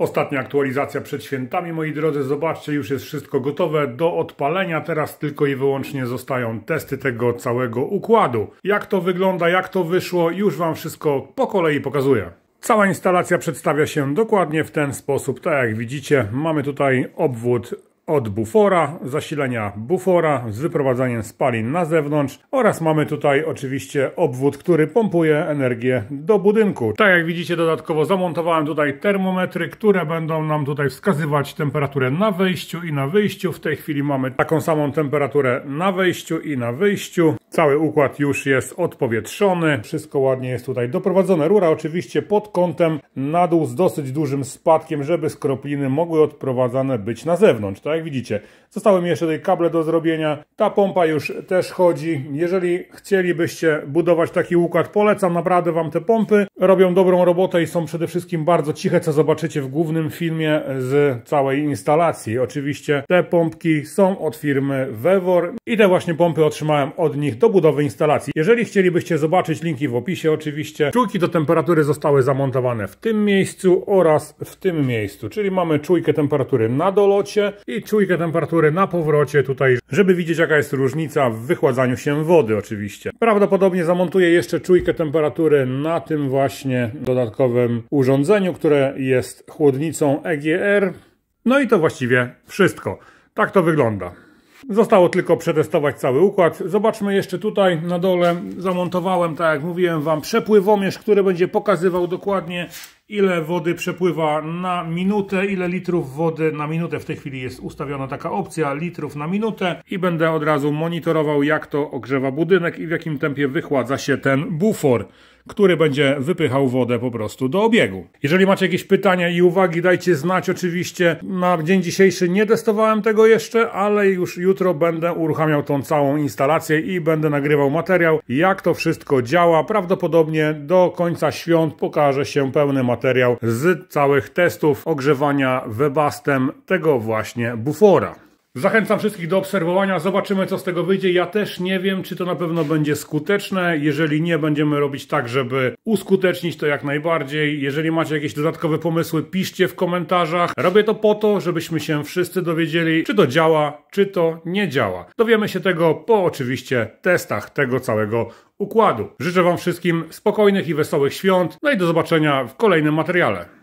Ostatnia aktualizacja przed świętami, moi drodzy. Zobaczcie, już jest wszystko gotowe do odpalenia. Teraz tylko i wyłącznie zostają testy tego całego układu. Jak to wygląda, jak to wyszło, już Wam wszystko po kolei pokazuję. Cała instalacja przedstawia się dokładnie w ten sposób. Tak jak widzicie, mamy tutaj obwód od bufora, zasilenia bufora z wyprowadzaniem spalin na zewnątrz oraz mamy tutaj oczywiście obwód, który pompuje energię do budynku. Tak jak widzicie dodatkowo zamontowałem tutaj termometry, które będą nam tutaj wskazywać temperaturę na wejściu i na wyjściu. W tej chwili mamy taką samą temperaturę na wejściu i na wyjściu. Cały układ już jest odpowietrzony, wszystko ładnie jest tutaj doprowadzone. Rura oczywiście pod kątem na dół z dosyć dużym spadkiem, żeby skropliny mogły odprowadzane być na zewnątrz, tak? jak widzicie. Zostały mi jeszcze tutaj kable do zrobienia. Ta pompa już też chodzi. Jeżeli chcielibyście budować taki układ, polecam naprawdę Wam te pompy. Robią dobrą robotę i są przede wszystkim bardzo ciche, co zobaczycie w głównym filmie z całej instalacji. Oczywiście te pompki są od firmy Wewor i te właśnie pompy otrzymałem od nich do budowy instalacji. Jeżeli chcielibyście zobaczyć linki w opisie oczywiście, czujki do temperatury zostały zamontowane w tym miejscu oraz w tym miejscu, czyli mamy czujkę temperatury na dolocie i czujkę temperatury na powrocie tutaj, żeby widzieć jaka jest różnica w wychładzaniu się wody oczywiście. Prawdopodobnie zamontuję jeszcze czujkę temperatury na tym właśnie dodatkowym urządzeniu, które jest chłodnicą EGR. No i to właściwie wszystko. Tak to wygląda. Zostało tylko przetestować cały układ. Zobaczmy jeszcze tutaj na dole. Zamontowałem, tak jak mówiłem Wam, przepływomierz, który będzie pokazywał dokładnie ile wody przepływa na minutę, ile litrów wody na minutę. W tej chwili jest ustawiona taka opcja litrów na minutę i będę od razu monitorował, jak to ogrzewa budynek i w jakim tempie wychładza się ten bufor który będzie wypychał wodę po prostu do obiegu. Jeżeli macie jakieś pytania i uwagi, dajcie znać oczywiście. Na dzień dzisiejszy nie testowałem tego jeszcze, ale już jutro będę uruchamiał tą całą instalację i będę nagrywał materiał, jak to wszystko działa. Prawdopodobnie do końca świąt pokaże się pełny materiał materiał z całych testów ogrzewania webastem tego właśnie bufora. Zachęcam wszystkich do obserwowania, zobaczymy co z tego wyjdzie. Ja też nie wiem, czy to na pewno będzie skuteczne. Jeżeli nie, będziemy robić tak, żeby uskutecznić to jak najbardziej. Jeżeli macie jakieś dodatkowe pomysły, piszcie w komentarzach. Robię to po to, żebyśmy się wszyscy dowiedzieli, czy to działa, czy to nie działa. Dowiemy się tego po oczywiście testach tego całego układu. Życzę Wam wszystkim spokojnych i wesołych świąt, no i do zobaczenia w kolejnym materiale.